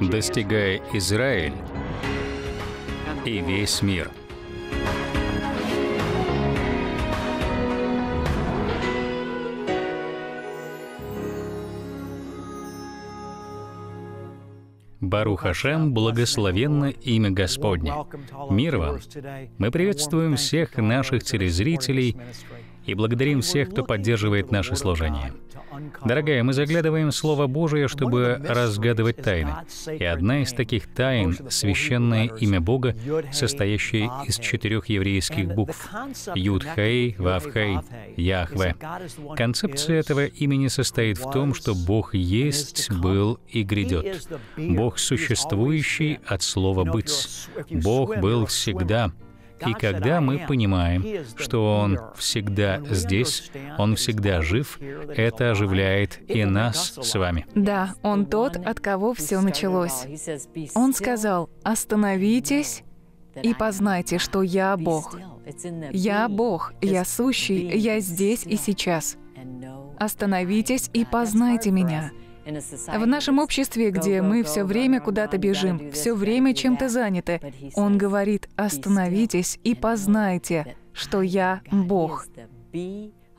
достигая Израиль и весь мир. Бару Хашем, благословенно имя Господне. Мир вам! Мы приветствуем всех наших телезрителей и благодарим всех, кто поддерживает наше служение. Дорогая, мы заглядываем в Слово Божие, чтобы разгадывать тайны. И одна из таких тайн — священное имя Бога, состоящее из четырех еврейских букв — Юдхей, Вавхей, Яхве. Концепция этого имени состоит в том, что Бог есть, был и грядет. Бог существующий от слова «быть». Бог был всегда, и когда мы понимаем, что Он всегда здесь, Он всегда жив, это оживляет и нас с вами. Да, Он тот, от кого все началось. Он сказал, остановитесь и познайте, что я Бог. Я Бог, я сущий, я здесь и сейчас. Остановитесь и познайте меня. В нашем обществе, где мы все время куда-то бежим, все время чем-то заняты, Он говорит, остановитесь и познайте, что я Бог.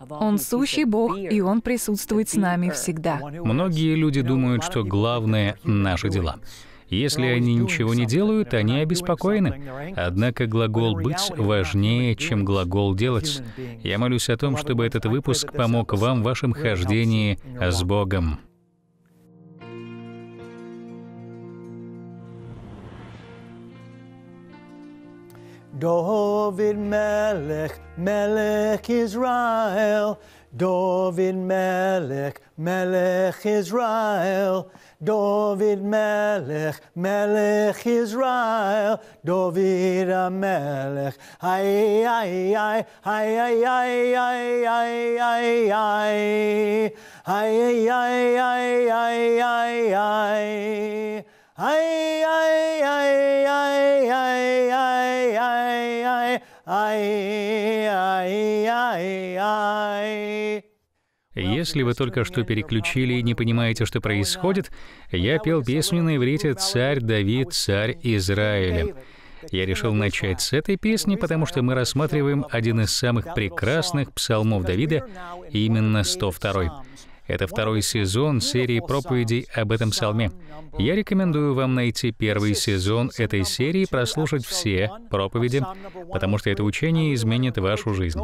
Он сущий Бог, и Он присутствует с нами всегда. Многие люди думают, что главное — наши дела. Если они ничего не делают, они обеспокоены. Однако глагол «быть» важнее, чем глагол «делать». Я молюсь о том, чтобы этот выпуск помог вам в вашем хождении с Богом. David Melech, Melech Israel. David Melech, Melech Israel. David Melech, Melech Israel. David Melech, ay ay ay, ay ay ay ay ay ay ay, ay ay ay ay ay ay. если вы только что переключили и не понимаете, что происходит, я пел песню на иврите «Царь Давид, царь Израиля». Я решил начать с этой песни, потому что мы рассматриваем один из самых прекрасных псалмов Давида, именно 102 -й. Это второй сезон серии проповедей об этом псалме. Я рекомендую вам найти первый сезон этой серии, прослушать все проповеди, потому что это учение изменит вашу жизнь.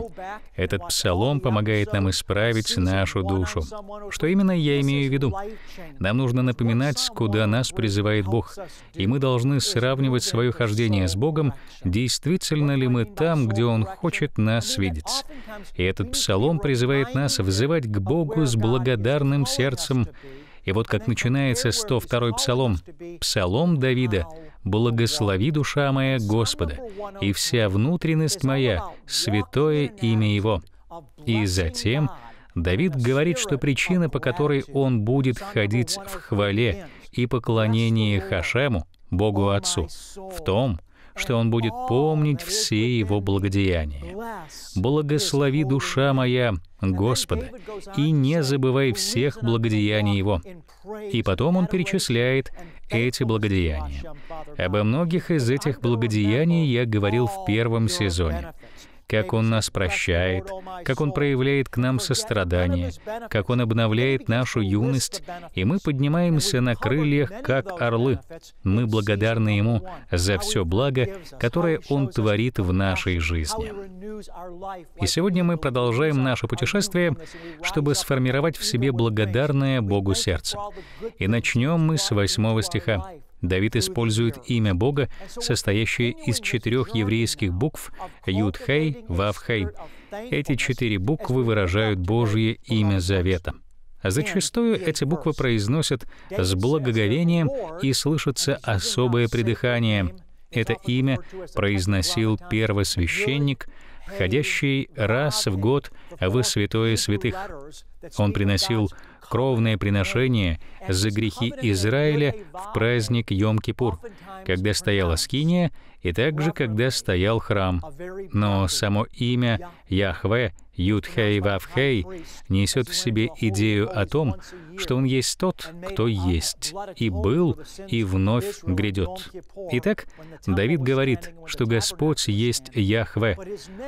Этот псалом помогает нам исправить нашу душу. Что именно я имею в виду? Нам нужно напоминать, куда нас призывает Бог, и мы должны сравнивать свое хождение с Богом, действительно ли мы там, где Он хочет нас видеть. И этот псалом призывает нас взывать к Богу с благодарностью благодарным сердцем. И вот как начинается 102-й псалом. Псалом Давида «Благослови душа моя Господа, и вся внутренность моя, святое имя Его». И затем Давид говорит, что причина, по которой он будет ходить в хвале и поклонении Хашему, Богу Отцу, в том, что Он будет помнить все Его благодеяния. Благослови душа моя Господа, и не забывай всех благодеяний Его. И потом Он перечисляет эти благодеяния. Обо многих из этих благодеяний я говорил в первом сезоне как Он нас прощает, как Он проявляет к нам сострадание, как Он обновляет нашу юность, и мы поднимаемся на крыльях, как орлы. Мы благодарны Ему за все благо, которое Он творит в нашей жизни. И сегодня мы продолжаем наше путешествие, чтобы сформировать в себе благодарное Богу сердце. И начнем мы с восьмого стиха. Давид использует имя Бога, состоящее из четырех еврейских букв Юд-Хей, Вав-Хей. Эти четыре буквы выражают Божье имя Завета. Зачастую эти буквы произносят с благоговением и слышится особое придыхание. Это имя произносил первосвященник, входящий раз в год во святое святых. Он приносил кровное приношение за грехи Израиля в праздник Йом-Кипур, когда стояла скиния и также, когда стоял храм. Но само имя Яхве, Юдхей Вавхей, несет в себе идею о том, что Он есть Тот, Кто есть, и был, и вновь грядет. Итак, Давид говорит, что Господь есть Яхве,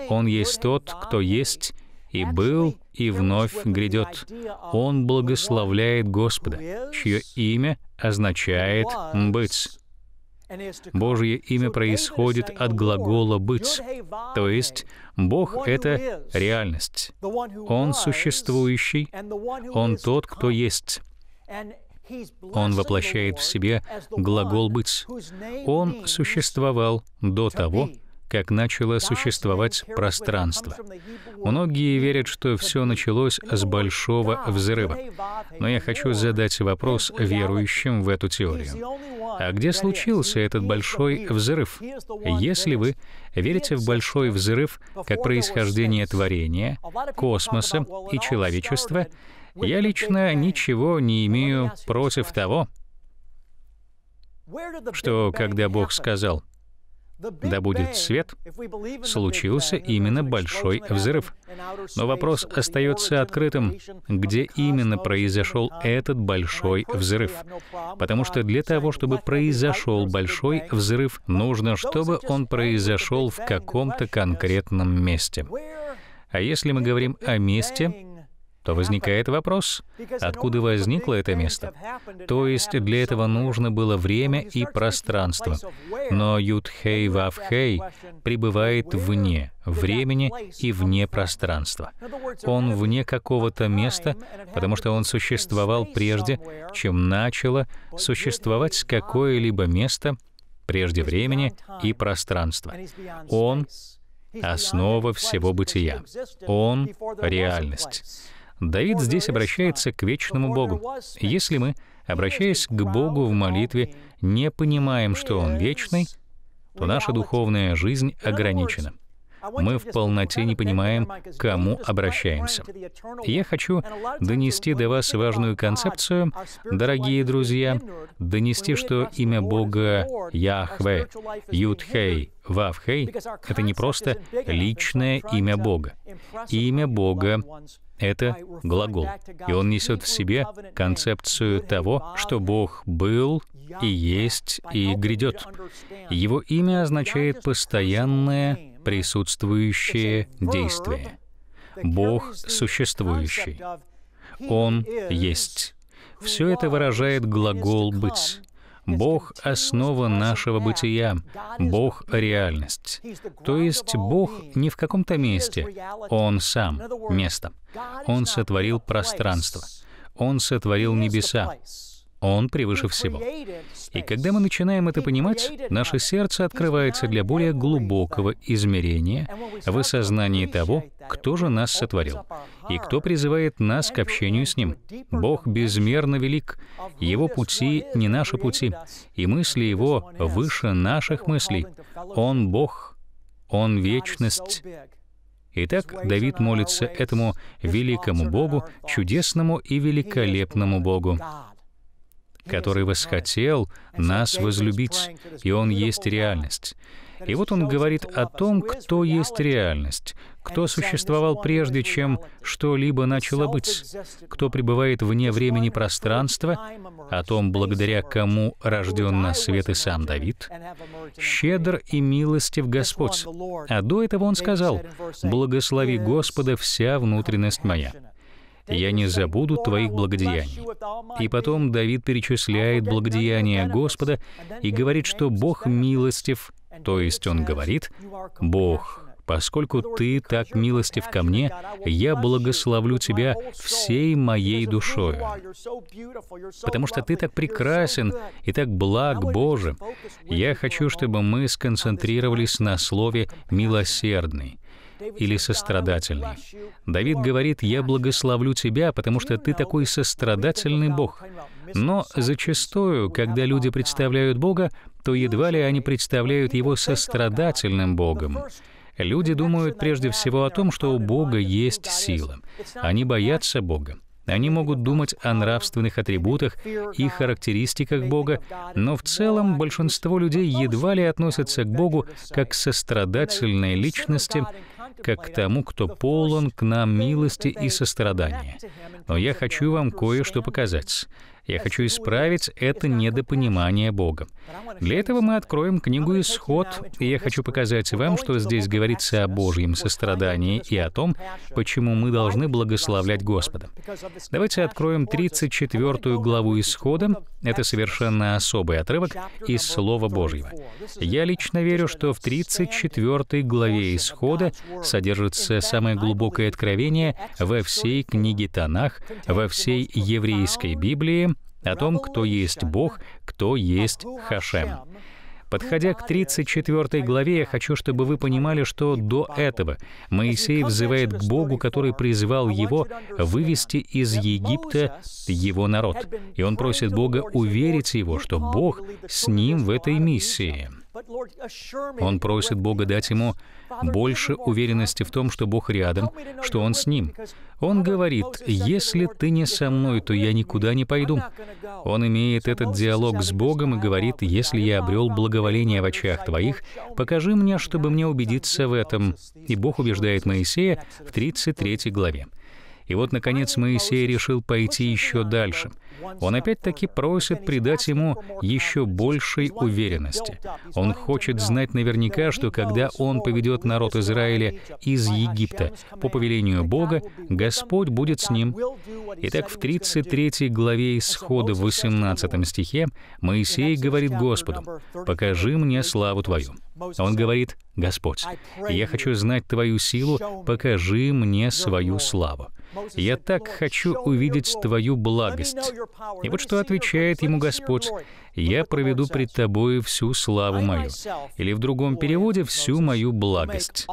Он есть Тот, Кто есть, и был, и вновь грядет. Он благословляет Господа, чье имя означает «быть». Божье имя происходит от глагола «быть», то есть Бог — это реальность. Он существующий, Он тот, кто есть. Он воплощает в себе глагол «быть». Он существовал до того, как начало существовать пространство. Многие верят, что все началось с ну, большого взрыва. Но я хочу задать вопрос верующим в эту теорию. А где случился этот большой взрыв? Если вы верите в большой взрыв как происхождение творения, космоса и человечества, я лично ничего не имею против того, что когда Бог сказал — да будет свет, случился именно большой взрыв. Но вопрос остается открытым, где именно произошел этот большой взрыв. Потому что для того, чтобы произошел большой взрыв, нужно, чтобы он произошел в каком-то конкретном месте. А если мы говорим о месте, то возникает вопрос, откуда возникло это место? То есть для этого нужно было время и пространство. Но Юдхей Вавхей пребывает вне времени и вне пространства. Он вне какого-то места, потому что он существовал прежде, чем начало существовать какое-либо место, прежде времени и пространства. Он — основа всего бытия. Он — реальность. Давид здесь обращается к вечному Богу. Если мы, обращаясь к Богу в молитве, не понимаем, что Он вечный, то наша духовная жизнь ограничена. Мы в полноте не понимаем, к кому обращаемся. Я хочу донести до вас важную концепцию, дорогие друзья, донести, что имя Бога Яхве, Ютхей, Вавхей — это не просто личное имя Бога. Имя Бога это глагол, и он несет в себе концепцию того, что Бог был и есть и грядет. Его имя означает постоянное присутствующее действие. Бог существующий. Он есть. Все это выражает глагол «быть». Бог — основа нашего бытия, Бог — реальность. То есть Бог не в каком-то месте, Он сам — место. Он сотворил пространство, Он сотворил небеса, он превыше всего. И когда мы начинаем это понимать, наше сердце открывается для более глубокого измерения в осознании того, кто же нас сотворил и кто призывает нас к общению с Ним. Бог безмерно велик, Его пути не наши пути, и мысли Его выше наших мыслей. Он Бог, Он вечность, Итак, Давид молится этому великому Богу, чудесному и великолепному Богу который восхотел нас возлюбить, и Он есть реальность. И вот он говорит о том, кто есть реальность, кто существовал прежде, чем что-либо начало быть, кто пребывает вне времени пространства, о том, благодаря кому рожден на свет и сам Давид, щедр и милостив Господь. А до этого он сказал, «Благослови Господа вся внутренность моя» я не забуду твоих благодеяний». И потом Давид перечисляет благодеяния Господа и говорит, что Бог милостив, то есть он говорит, «Бог, поскольку ты так милостив ко мне, я благословлю тебя всей моей душою. Потому что ты так прекрасен и так благ Боже. Я хочу, чтобы мы сконцентрировались на слове «милосердный» или сострадательный. Давид говорит, «Я благословлю тебя, потому что ты такой сострадательный Бог». Но зачастую, когда люди представляют Бога, то едва ли они представляют Его сострадательным Богом. Люди думают прежде всего о том, что у Бога есть сила. Они боятся Бога. Они могут думать о нравственных атрибутах и характеристиках Бога, но в целом большинство людей едва ли относятся к Богу как к сострадательной личности как к тому, кто полон к нам милости и сострадания. Но я хочу вам кое-что показать. Я хочу исправить это недопонимание Бога. Для этого мы откроем книгу «Исход», и я хочу показать вам, что здесь говорится о Божьем сострадании и о том, почему мы должны благословлять Господа. Давайте откроем 34 главу «Исхода». Это совершенно особый отрывок из Слова Божьего. Я лично верю, что в 34 главе «Исхода» содержится самое глубокое откровение во всей книге Танах, во всей еврейской Библии, о том, кто есть Бог, кто есть Хашем. Подходя к 34 главе, я хочу, чтобы вы понимали, что до этого Моисей взывает к Богу, который призвал его вывести из Египта его народ. И он просит Бога уверить его, что Бог с ним в этой миссии. Он просит Бога дать ему больше уверенности в том, что Бог рядом, что Он с ним. Он говорит, «Если ты не со мной, то я никуда не пойду». Он имеет этот диалог с Богом и говорит, «Если я обрел благоволение в очах твоих, покажи мне, чтобы мне убедиться в этом». И Бог убеждает Моисея в 33 главе. И вот, наконец, Моисей решил пойти еще дальше — он опять-таки просит придать ему еще большей уверенности. Он хочет знать наверняка, что когда он поведет народ Израиля из Египта по повелению Бога, Господь будет с ним. Итак, в 33 главе Исхода в 18 стихе Моисей говорит Господу, «Покажи мне славу Твою». Он говорит, «Господь, я хочу знать Твою силу, покажи мне свою славу». «Я так хочу увидеть Твою благость». И вот что отвечает ему Господь, «Я проведу пред Тобою всю славу мою». Или в другом переводе «всю мою благость».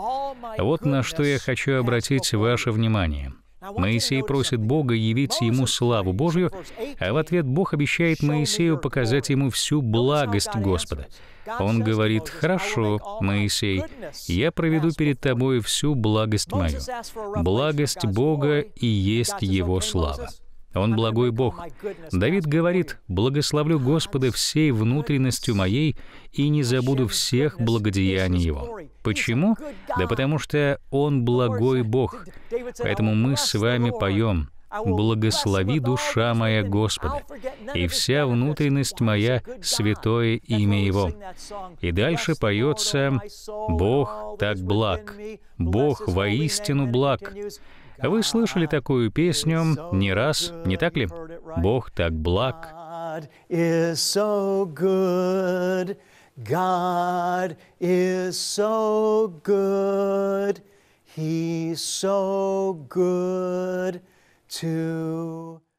Вот на что я хочу обратить ваше внимание — Моисей просит Бога явить ему славу Божью, а в ответ Бог обещает Моисею показать ему всю благость Господа. Он говорит, «Хорошо, Моисей, я проведу перед тобой всю благость мою». Благость Бога и есть его слава. Он благой Бог. Давид говорит, «Благословлю Господа всей внутренностью моей и не забуду всех благодеяний Его». Почему? Да потому что Он благой Бог. Поэтому мы с вами поем «Благослови душа моя Господа, и вся внутренность моя — святое имя Его». И дальше поется «Бог так благ, Бог воистину благ, вы слышали такую песню не раз, не так ли? Бог так благ.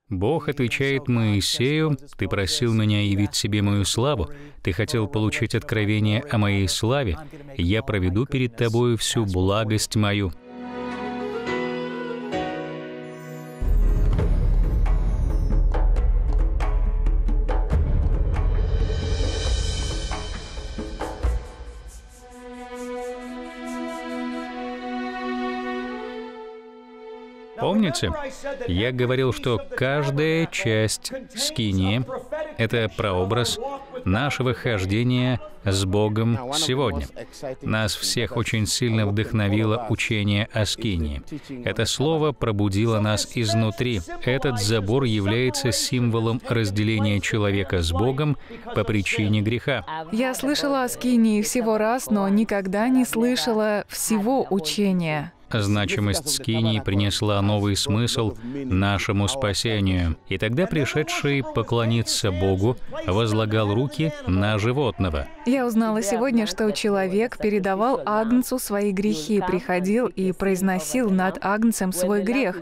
Бог отвечает Моисею, «Ты просил меня явить себе мою славу, ты хотел получить откровение о моей славе, я проведу перед тобою всю благость мою». Помните, я говорил, что каждая часть скинии — это прообраз нашего хождения с Богом сегодня. Нас всех очень сильно вдохновило учение о скинии. Это слово пробудило нас изнутри. Этот забор является символом разделения человека с Богом по причине греха. Я слышала о скинии всего раз, но никогда не слышала всего учения. Значимость скинии принесла новый смысл нашему спасению. И тогда пришедший поклониться Богу возлагал руки на животного. Я узнала сегодня, что человек передавал Агнцу свои грехи, приходил и произносил над Агнцем свой грех.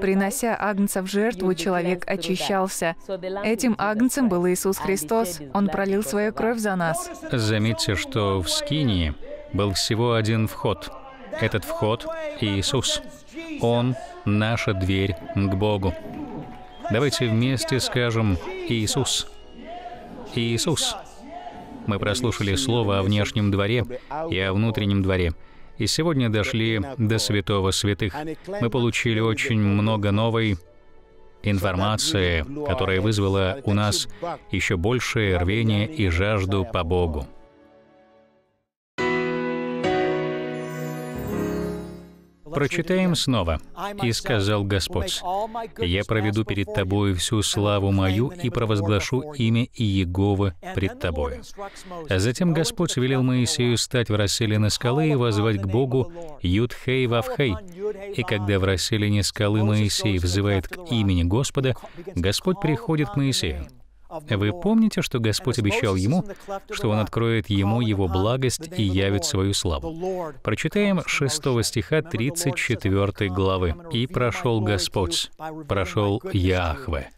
Принося Агнца в жертву, человек очищался. Этим Агнцем был Иисус Христос. Он пролил свою кровь за нас. Заметьте, что в Скинии был всего один вход — этот вход — Иисус. Он — наша дверь к Богу. Давайте вместе скажем «Иисус». Иисус. Мы прослушали слово о внешнем дворе и о внутреннем дворе. И сегодня дошли до святого святых. Мы получили очень много новой информации, которая вызвала у нас еще большее рвение и жажду по Богу. Прочитаем снова. «И сказал Господь, «Я проведу перед тобою всю славу мою и провозглашу имя Иеговы пред тобою». А затем Господь велел Моисею стать в расселине скалы и возвать к Богу Юдхей Вавхей. И когда в расселине скалы Моисей взывает к имени Господа, Господь приходит к Моисею. Вы помните, что Господь обещал ему, что Он откроет ему его благость и явит свою славу? Прочитаем 6 стиха 34 главы. «И прошел Господь, прошел Яхве,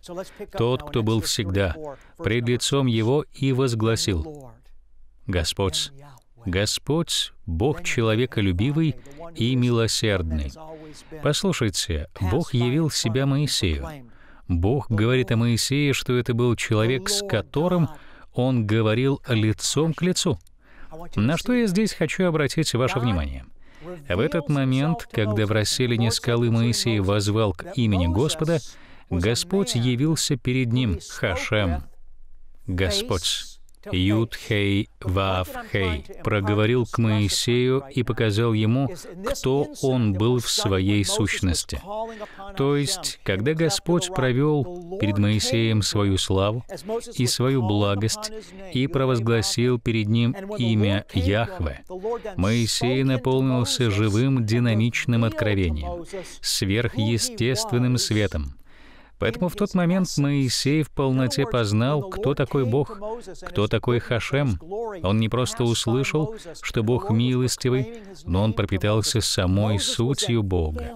тот, кто был всегда, пред лицом его и возгласил, Господь, Господь — Бог человеколюбивый и милосердный. Послушайте, Бог явил себя Моисею. Бог говорит о Моисее, что это был человек, с которым он говорил лицом к лицу. На что я здесь хочу обратить ваше внимание. В этот момент, когда в расселине скалы Моисей возвал к имени Господа, Господь явился перед ним, Хашем, Господь. Юдхей Ваавхей проговорил к Моисею и показал ему, кто он был в своей сущности. То есть, когда Господь провел перед Моисеем свою славу и свою благость и провозгласил перед ним имя Яхве, Моисей наполнился живым динамичным откровением, сверхъестественным светом, Поэтому в тот момент Моисей в полноте познал, кто такой Бог, кто такой Хашем. Он не просто услышал, что Бог милостивый, но он пропитался самой сутью Бога.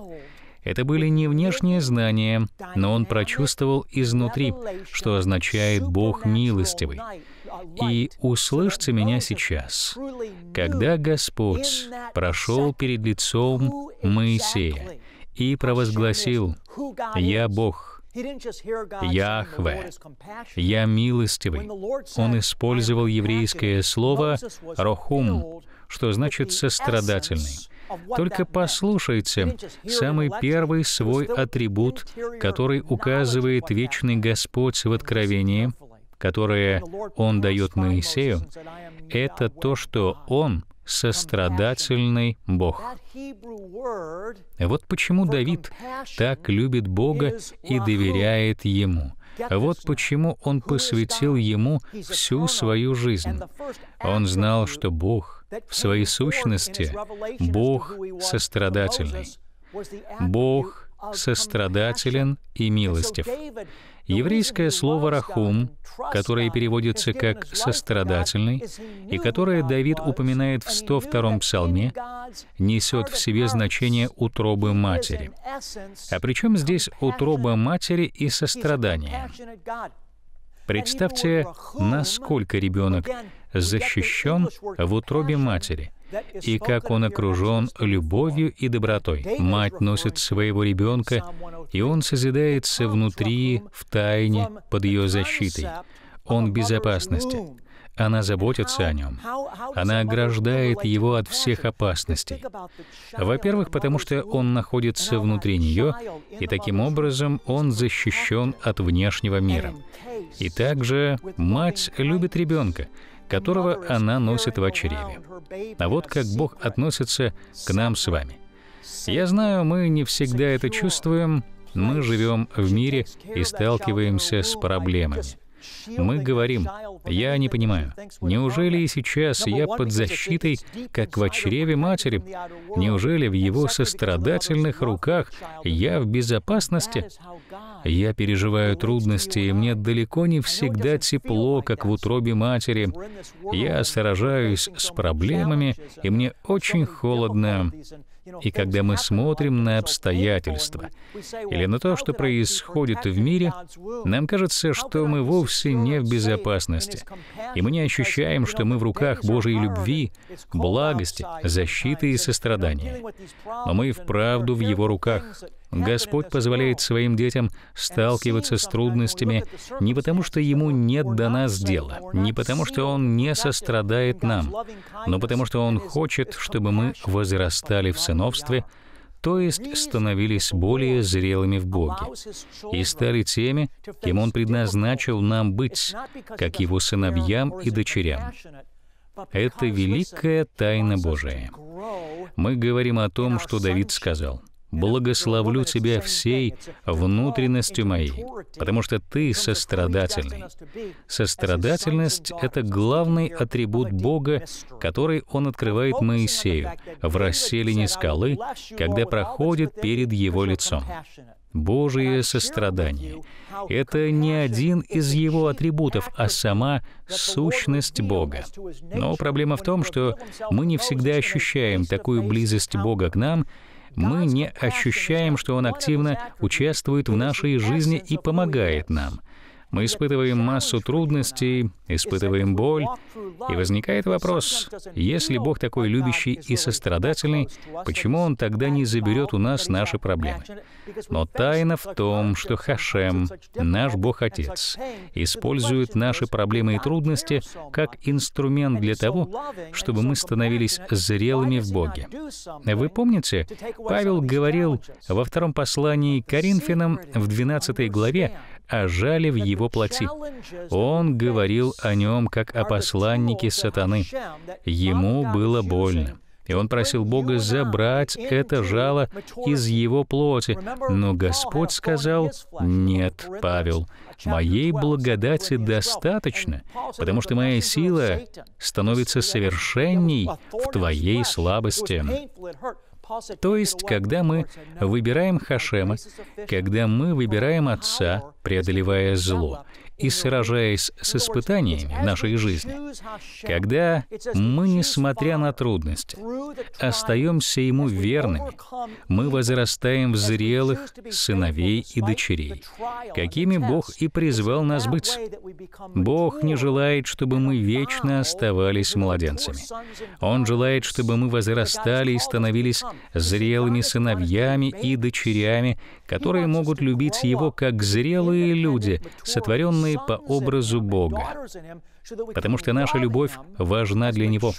Это были не внешние знания, но он прочувствовал изнутри, что означает «Бог милостивый». И услышьте меня сейчас. Когда Господь прошел перед лицом Моисея и провозгласил «Я Бог», Яхве, «Я милостивый». Он использовал еврейское слово «рохум», что значит «сострадательный». Только послушайте самый первый свой атрибут, который указывает вечный Господь в Откровении, которое Он дает Моисею, это то, что Он сострадательный Бог. Вот почему Давид так любит Бога и доверяет Ему. Вот почему он посвятил Ему всю свою жизнь. Он знал, что Бог в своей сущности — Бог сострадательный. Бог сострадателен и милостив. Еврейское слово «рахум», которое переводится как «сострадательный», и которое Давид упоминает в 102-м псалме, несет в себе значение утробы матери. А причем здесь утроба матери и сострадание? Представьте, насколько ребенок защищен в утробе матери — и как он окружен любовью и добротой. Мать носит своего ребенка, и он созидается внутри, в тайне, под ее защитой. Он в безопасности. Она заботится о нем. Она ограждает его от всех опасностей. Во-первых, потому что он находится внутри нее, и таким образом он защищен от внешнего мира. И также мать любит ребенка, которого она носит в очреве. А вот как Бог относится к нам с вами. Я знаю, мы не всегда это чувствуем, мы живем в мире и сталкиваемся с проблемами. Мы говорим, я не понимаю, неужели и сейчас я под защитой, как в чреве матери? Неужели в его сострадательных руках я в безопасности? Я переживаю трудности, и мне далеко не всегда тепло, как в утробе матери. Я сражаюсь с проблемами, и мне очень холодно. И когда мы смотрим на обстоятельства или на то, что происходит в мире, нам кажется, что мы вовсе не в безопасности. И мы не ощущаем, что мы в руках Божьей любви, благости, защиты и сострадания. Но мы вправду в Его руках. Господь позволяет своим детям сталкиваться с трудностями не потому, что Ему нет до нас дела, не потому, что Он не сострадает нам, но потому, что Он хочет, чтобы мы возрастали в сыновстве, то есть становились более зрелыми в Боге и стали теми, кем Он предназначил нам быть, как Его сыновьям и дочерям. Это великая тайна Божия. Мы говорим о том, что Давид сказал благословлю тебя всей внутренностью моей, потому что ты сострадательный. Сострадательность — это главный атрибут Бога, который Он открывает Моисею в расселине скалы, когда проходит перед его лицом. Божие сострадание. Это не один из его атрибутов, а сама сущность Бога. Но проблема в том, что мы не всегда ощущаем такую близость Бога к нам, мы не ощущаем, что Он активно участвует в нашей жизни и помогает нам. Мы испытываем массу трудностей, испытываем боль, и возникает вопрос, если Бог такой любящий и сострадательный, почему Он тогда не заберет у нас наши проблемы? Но тайна в том, что Хашем, наш Бог-Отец, использует наши проблемы и трудности как инструмент для того, чтобы мы становились зрелыми в Боге. Вы помните, Павел говорил во втором послании к Коринфянам в 12 главе а жали в его плоти. Он говорил о нем как о посланнике сатаны. Ему было больно. И он просил Бога забрать это жало из его плоти. Но Господь сказал, «Нет, Павел, моей благодати достаточно, потому что моя сила становится совершенней в твоей слабости». То есть, когда мы выбираем Хашема, когда мы выбираем Отца, преодолевая зло и сражаясь с испытаниями в нашей жизни, когда мы, несмотря на трудности, остаемся Ему верными, мы возрастаем в зрелых сыновей и дочерей, какими Бог и призвал нас быть. Бог не желает, чтобы мы вечно оставались младенцами. Он желает, чтобы мы возрастали и становились зрелыми сыновьями и дочерями, которые могут любить Его как зрелые люди, сотворенные по образу Бога потому что наша любовь важна для Него.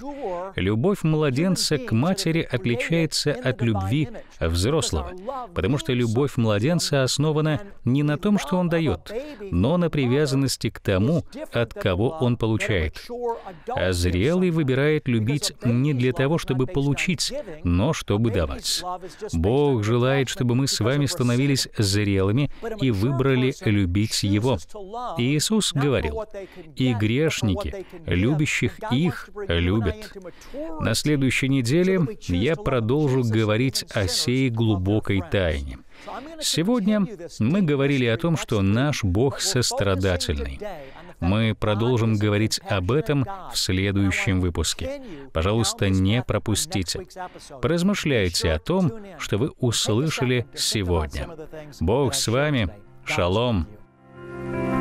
Любовь младенца к матери отличается от любви взрослого, потому что любовь младенца основана не на том, что он дает, но на привязанности к тому, от кого он получает. А зрелый выбирает любить не для того, чтобы получить, но чтобы давать. Бог желает, чтобы мы с вами становились зрелыми и выбрали любить Его. И Иисус говорил, «И грешник помощники, любящих их любят. На следующей неделе я продолжу говорить о сей глубокой тайне. Сегодня мы говорили о том, что наш Бог сострадательный. Мы продолжим говорить об этом в следующем выпуске. Пожалуйста, не пропустите. Поразмышляйте о том, что вы услышали сегодня. Бог с вами. Шалом. thank you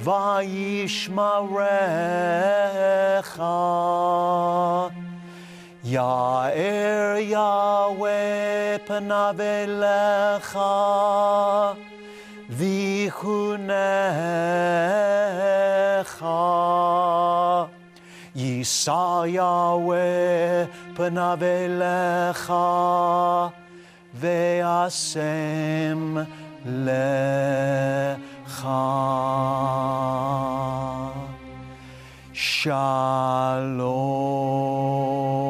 וישמרך. יאר יהוה פניו אליך, ויחונך. יישא יהוה פניו אליך, ואשם לך. Shalom.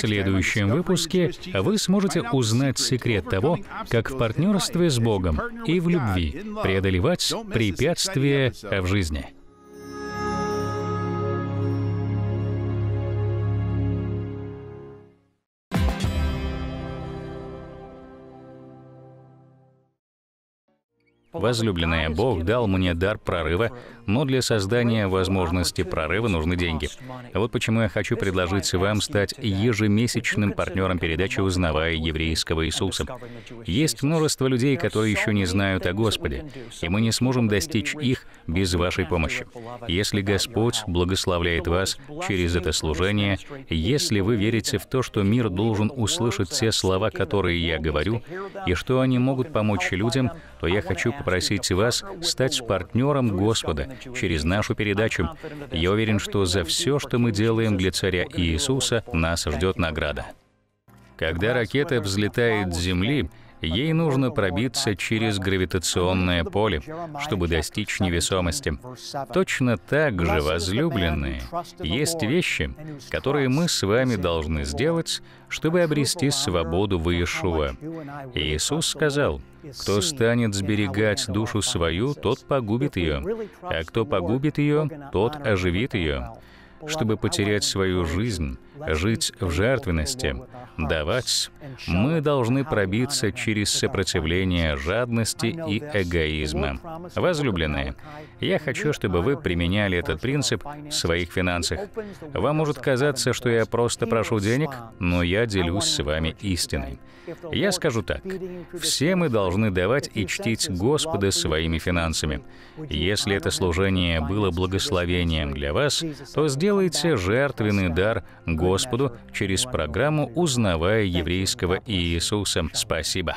следующем выпуске вы сможете узнать секрет того, как в партнерстве с Богом и в любви преодолевать препятствия в жизни. Возлюбленная, Бог дал мне дар прорыва, но для создания возможности прорыва нужны деньги. Вот почему я хочу предложить вам стать ежемесячным партнером передачи «Узнавая еврейского Иисуса». Есть множество людей, которые еще не знают о Господе, и мы не сможем достичь их без вашей помощи. Если Господь благословляет вас через это служение, если вы верите в то, что мир должен услышать те слова, которые я говорю, и что они могут помочь людям, то я хочу попросить попросить вас стать партнером Господа через нашу передачу. Я уверен, что за все, что мы делаем для Царя Иисуса, нас ждет награда. Когда ракета взлетает с Земли, Ей нужно пробиться через гравитационное поле, чтобы достичь невесомости. Точно так же, возлюбленные, есть вещи, которые мы с вами должны сделать, чтобы обрести свободу в Иешуа. Иисус сказал, «Кто станет сберегать душу свою, тот погубит ее, а кто погубит ее, тот оживит ее». Чтобы потерять свою жизнь, жить в жертвенности, давать, мы должны пробиться через сопротивление жадности и эгоизма. Возлюбленные, я хочу, чтобы вы применяли этот принцип в своих финансах. Вам может казаться, что я просто прошу денег, но я делюсь с вами истиной. Я скажу так. Все мы должны давать и чтить Господа своими финансами. Если это служение было благословением для вас, то сделайте жертвенный дар Господу Господу через программу «Узнавая еврейского Иисуса». Спасибо.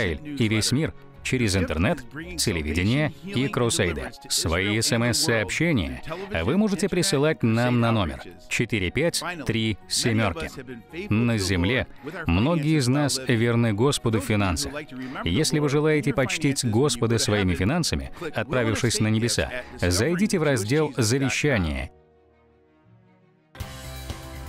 Израиль и весь мир через интернет, телевидение и крусейды. Свои смс-сообщения вы можете присылать нам на номер 453 На земле многие из нас верны Господу в финансах. Если вы желаете почтить Господа своими финансами, отправившись на небеса, зайдите в раздел «Завещание»